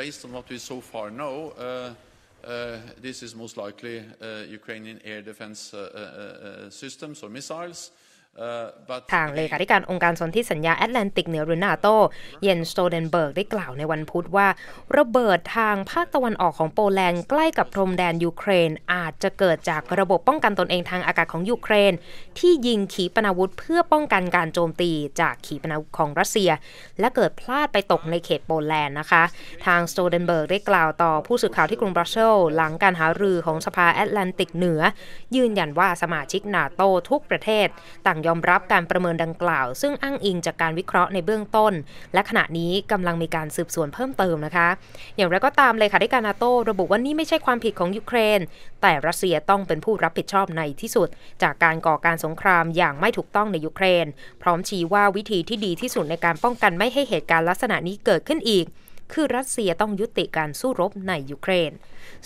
based on what we so far know, uh, uh, this is most likely uh, Ukrainian air defense systems or missiles. ทางเลขาธิการองค์การสนธิสัญญาแอตแลนติกเหนือหรือนาโตเยนสโตเดนเบิร์กได้กล่าวในวันพุธว่า ระเบิดทางภาคตะวันออกของโปแลนด์ใกล้กับพรมแดนยูเครน อาจจะเกิดจากระบบป้องกันตนเองทางอากาศของยูเครน ที่ยิงขีปนาวุธเพื่อป้องกันการโจมตีจากขีปนาวุธของรัสเซีย และเกิดพลาดไปตกในเขตโปแลนด์นะคะ ทางสโตเดนเบิร์กได้กล่าวต่อผู้สื่อข่าวที่กรุงบรัสเซลหลังการหารือของสภาแอตแลนติกเหนือยืนยันว่าสมาชิกนาโตทุกประเทศต่างยอมรับการประเมินดังกล่าว ซึ่งอ้างอิงจากการวิเคราะห์ในเบื้องต้น และขณะนี้กำลังมีการสืบสวนเพิ่มเติมนะคะ อย่างไรก็ตามเลยค่ะดิการนาโต ระบุว่านี่ไม่ใช่ความผิดของยูเครน แต่รัสเซียต้องเป็นผู้รับผิดชอบในที่สุด จากการก่อการสงครามอย่างไม่ถูกต้องในยูเครน พร้อมชี้ว่าวิธีที่ดีที่สุดในการป้องกันไม่ให้เหตุการณ์ลักษณะนี้เกิดขึ้นอีก คือรัสเซียต้องยุติการสู้รบในยูเครน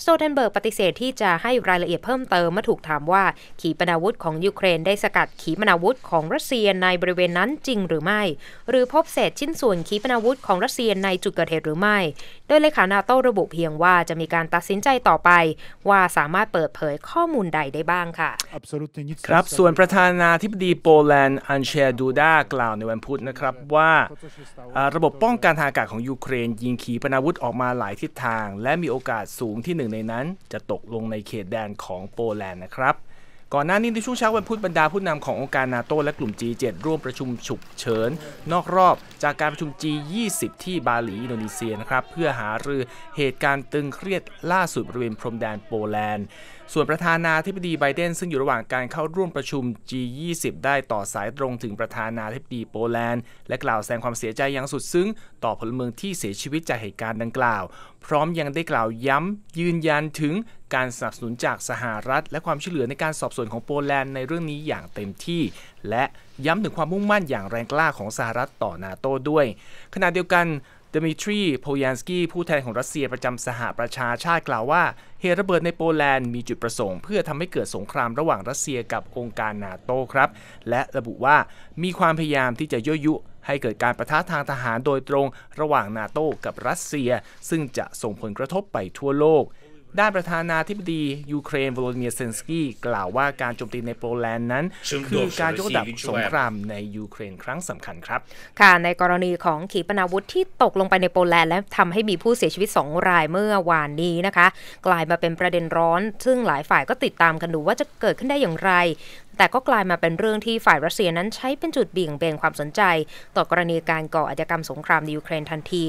สโตเทนเบิร์กปฏิเสธที่จะให้รายละเอียดเพิ่มเติมเมื่อถูกถามว่าขีปนาวุธของยูเครนได้สกัดขีปนาวุธของรัสเซียในบริเวณนั้นจริงหรือไม่ หรือพบเศษชิ้นส่วนขีปนาวุธของรัสเซียในจุดเกิดเหตุหรือไม่โดยเลขานาโต้ระบุเพียงว่าจะมีการตัดสินใจต่อไป ว่าสามารถเปิดเผยข้อมูลใดได้บ้างค่ะครับ ส่วนประธานาธิบดีโปแลนด์อันเชดูดากล่าวในวันพุธนะครับว่า ระบบป้องกันทางอากาศของยูเครน ยิงขีปนาวุธออกมาหลายทิศทาง และมีโอกาสสูงที่หนึ่งในนั้นจะตกลงในเขตแดนของโปแลนด์นะครับ ก่อนหน้านี้ในช่วงเช้าวันพุธบรรดาผู้นำขององค์การนาโตและกลุ่ม G7 ร่วมประชุมฉุกเฉินนอกรอบจากการประชุม G20 ที่บาหลีอินโดนีเซียนะครับเพื่อหารือเหตุการณ์ตึงเครียดล่าสุดบริเวณพรมแดนโปแลนด์ส่วนประธานาธิบดีไบเดน ซึ่งอยู่ระหว่างการเข้าร่วมประชุม G20 ได้ต่อสายตรงถึงประธานาธิบดีโปแลนด์และกล่าวแสดงความเสียใจอย่างสุดซึ้งต่อพลเมืองที่เสียชีวิตจากเหตุการณ์ดังกล่าวพร้อมยังได้กล่าวย้ำยืนยันถึงการสนับสนุนจากสหรัฐ และความช่วยเหลือในการสอบสวนของโปแลนด์ในเรื่องนี้อย่างเต็มที่ และย้ำถึงความมุ่งมั่นอย่างแรงกล้าของสหรัฐต่อนาโต้ด้วยขณะเดียวกันดมิทรีโพยันสกี้ผู้แทนของรัสเซียประจำสหประชาชาติกล่าวว่า เหตุระเบิดในโปแลนด์มีจุดประสงค์ เพื่อทำให้เกิดสงครามระหว่างรัสเซียกับองค์การนาโตครับ และระบุว่ามีความพยายามที่จะย่อยุให้เกิดการประทะทางทหารโดยตรงระหว่างนาโต้กับรัสเซีย ซึ่งจะส่งผลกระทบไปทั่วโลกด้านประธานาธิบดียูเครนโวโลเดียเซนสกี้กล่าวว่าการโจมตีในโปแลนด์นั้นคือการยกระดับสงครามในยูเครนครั้งสำคัญครับ ค่ะ ในกรณีของขีปนาวุธที่ตกลงไปในโปแลนด์และทำให้มีผู้เสียชีวิต2รายเมื่อวานนี้นะคะ กลายมาเป็นประเด็นร้อนซึ่งหลายฝ่ายก็ติดตามกันดูว่าจะเกิดขึ้นได้อย่างไร แต่ก็กลายมาเป็นเรื่องที่ฝ่ายรัสเซียนั้นใช้เป็นจุดเบี่ยงเบนความสนใจ ต่อกรณีการก่ออาชญากรรมสงครามในยูเครนทันที